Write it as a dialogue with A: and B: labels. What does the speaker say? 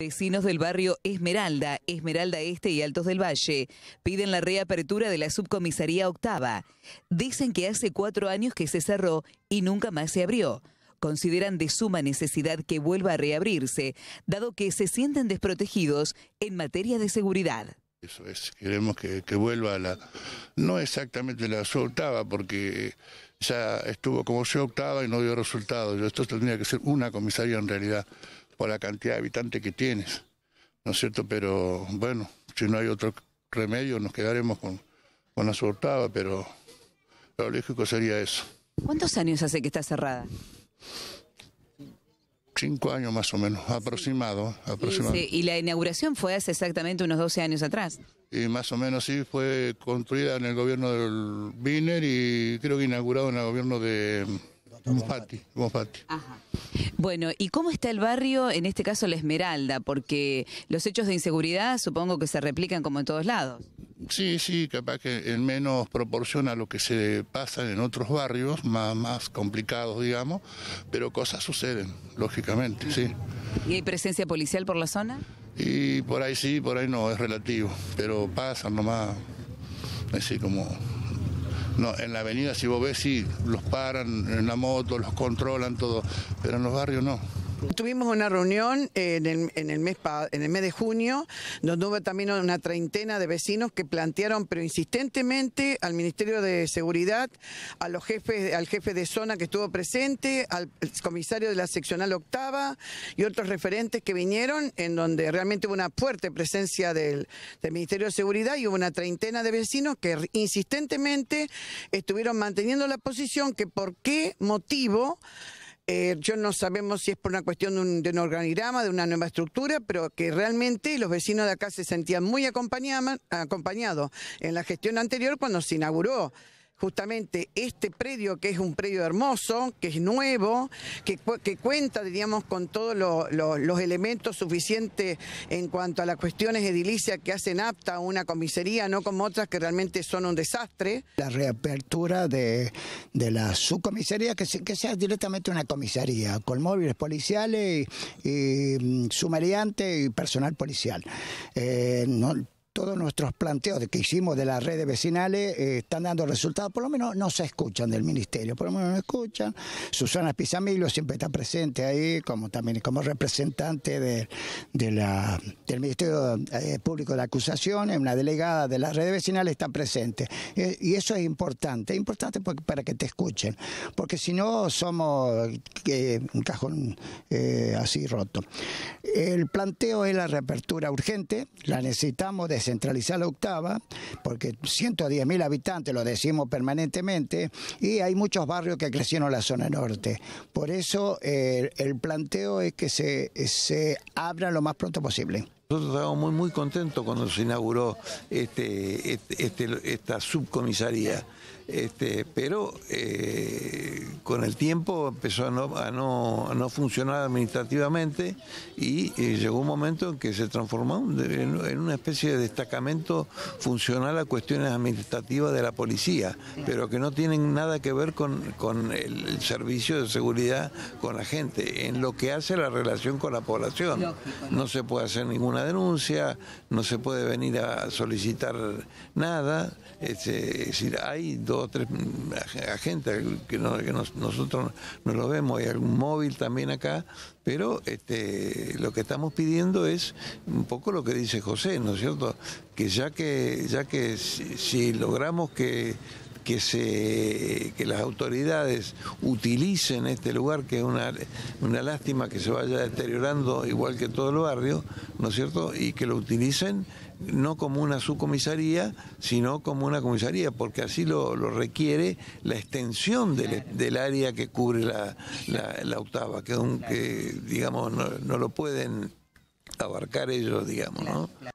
A: Vecinos del barrio Esmeralda, Esmeralda Este y Altos del Valle piden la reapertura de la subcomisaría octava. Dicen que hace cuatro años que se cerró y nunca más se abrió. Consideran de suma necesidad que vuelva a reabrirse, dado que se sienten desprotegidos en materia de seguridad.
B: Eso es, queremos que, vuelva la, no exactamente la su octava, porque ya estuvo como su octava y no dio resultado. Esto tendría que ser una comisaría en realidad por la cantidad de habitantes que tienes, ¿no es cierto? Pero bueno, si no hay otro remedio nos quedaremos con, con la soltava, pero lo lógico sería eso.
A: ¿Cuántos años hace que está cerrada?
B: Cinco años más o menos, aproximado. Y,
A: y, la inauguración fue hace exactamente unos 12 años atrás.
B: Y más o menos sí, fue construida en el gobierno del Biner y creo que inaugurado en el gobierno de
A: Ajá. Bueno, ¿y cómo está el barrio, en este caso la Esmeralda? Porque los hechos de inseguridad supongo que se replican como en todos lados.
B: Sí, sí, capaz que en menos proporción a lo que se pasa en otros barrios, más, más complicados, digamos, pero cosas suceden, lógicamente, sí.
A: ¿Y hay presencia policial por la zona?
B: Y por ahí sí, por ahí no, es relativo, pero pasan nomás, así como en la avenida si vos ves, sí, los paran en la moto, los controlan, todo, pero en los barrios no.
C: Tuvimos una reunión en el, mes, en el mes de junio, donde hubo también una treintena de vecinos que plantearon, pero insistentemente, al Ministerio de Seguridad, a los jefes, al jefe de zona que estuvo presente, al comisario de la seccional octava y otros referentes que vinieron, en donde realmente hubo una fuerte presencia del, del Ministerio de Seguridad y hubo una treintena de vecinos que insistentemente estuvieron manteniendo la posición que por qué motivo eh, yo no sabemos si es por una cuestión de un, de un, organigrama, de una nueva estructura, pero que realmente los vecinos de acá se sentían muy acompañados en la gestión anterior cuando se inauguró justamente este predio, que es un predio hermoso, que es nuevo, que, que cuenta, diríamos, con todos los elementos suficientes en cuanto a las cuestiones edilicias que hacen apta una comisaría, no como otras que realmente son un desastre.
D: La reapertura de, la subcomisaría, que, que sea directamente una comisaría, con móviles policiales y, y mm, sumariante y personal policial. Eh, no, todos nuestros planteos que hicimos de las redes vecinales eh, están dando resultados, por lo menos no se escuchan del ministerio, por lo menos no escuchan. Susana Pizamilo siempre está presente ahí, como también como representante de, del Ministerio eh, Público de la Acusación, una delegada de las redes vecinales está presente. Eh, y eso es importante, es importante para que te escuchen, porque si no somos un cajón así roto. El planteo es la reapertura urgente, la necesitamos de centralizar la octava, porque 110 mil habitantes, lo decimos permanentemente, y hay muchos barrios que crecieron en la zona norte. Por eso eh, el planteo es que se, se abra lo más pronto posible.
E: Nosotros estábamos muy, muy contentos cuando se inauguró este, este, este, esta subcomisaría, pero eh, con el tiempo empezó a no, no, funcionar administrativamente y eh, llegó un momento en que se transformó en, una especie de destacamento funcional a cuestiones administrativas de la policía, pero que no tienen nada que ver con, el servicio de seguridad con la gente, en lo que hace la relación con la población. No se puede hacer ninguna denuncia, no se puede venir a solicitar nada. Este, es decir, hay dos o tres agentes que, nosotros no lo vemos, hay algún móvil también acá, pero este, lo que estamos pidiendo es un poco lo que dice José, ¿no es cierto? Que ya que, ya que si logramos que que, se, que las autoridades utilicen este lugar, que es una, una lástima que se vaya deteriorando igual que todo el barrio, ¿no es cierto? Y que lo utilicen no como una subcomisaría, sino como una comisaría, porque así lo, requiere la extensión del, área que cubre la, la, octava, que aunque, digamos, no, lo pueden abarcar ellos, digamos, ¿no?